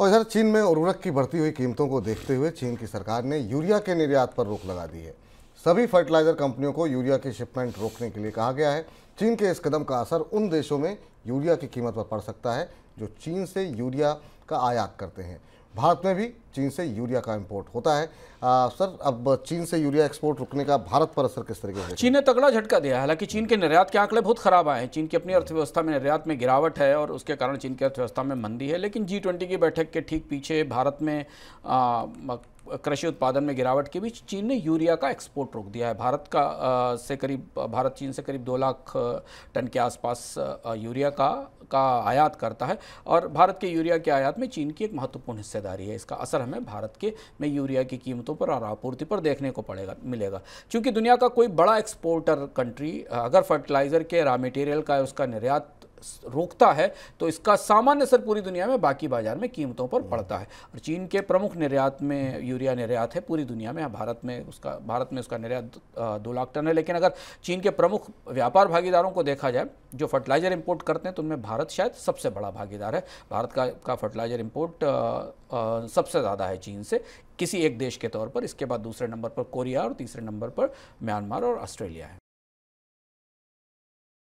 और इधर चीन में उर्वरक की बढ़ती हुई कीमतों को देखते हुए चीन की सरकार ने यूरिया के निर्यात पर रोक लगा दी है सभी फर्टिलाइजर कंपनियों को यूरिया की शिपमेंट रोकने के लिए कहा गया है चीन के इस कदम का असर उन देशों में यूरिया की कीमत पर पड़ सकता है जो चीन से यूरिया का आयात करते हैं भारत में भी चीन से यूरिया का इंपोर्ट होता है आ, सर अब चीन से यूरिया एक्सपोर्ट रुकने का भारत पर असर किस तरीके से चीन ने तगड़ा झटका दिया हालांकि चीन के निर्यात के आंकड़े बहुत खराब आए हैं चीन की अपनी हम्म। अर्थव्यवस्था में निर्यात में गिरावट है और उसके कारण चीन की अर्थव्यवस्था में मंदी है लेकिन जी की बैठक के ठीक पीछे भारत में आ, कृषि उत्पादन में गिरावट के बीच चीन ने यूरिया का एक्सपोर्ट रोक दिया है भारत का से करीब भारत चीन से करीब दो लाख टन के आसपास यूरिया का का आयात करता है और भारत के यूरिया के आयात में चीन की एक महत्वपूर्ण हिस्सेदारी है इसका असर हमें भारत के में यूरिया की कीमतों पर और आपूर्ति पर देखने को पड़ेगा मिलेगा क्योंकि दुनिया का कोई बड़ा एक्सपोर्टर कंट्री अगर फर्टिलाइज़र के रॉ मटेरियल का उसका निर्यात रोकता है तो इसका सामान्य असर पूरी दुनिया में बाकी बाजार में कीमतों पर पड़ता है और चीन के प्रमुख निर्यात में यूरिया निर्यात है पूरी दुनिया में भारत में उसका भारत में उसका निर्यात दो लाख टन है लेकिन अगर चीन के प्रमुख व्यापार भागीदारों को देखा जाए जो फर्टिलाइज़र इम्पोर्ट करते हैं तो उनमें भारत शायद सबसे बड़ा भागीदार है भारत का का फर्टिलाइज़र इम्पोर्ट सबसे ज़्यादा है चीन से किसी एक देश के तौर पर इसके बाद दूसरे नंबर पर कोरिया और तीसरे नंबर पर म्यांमार और ऑस्ट्रेलिया है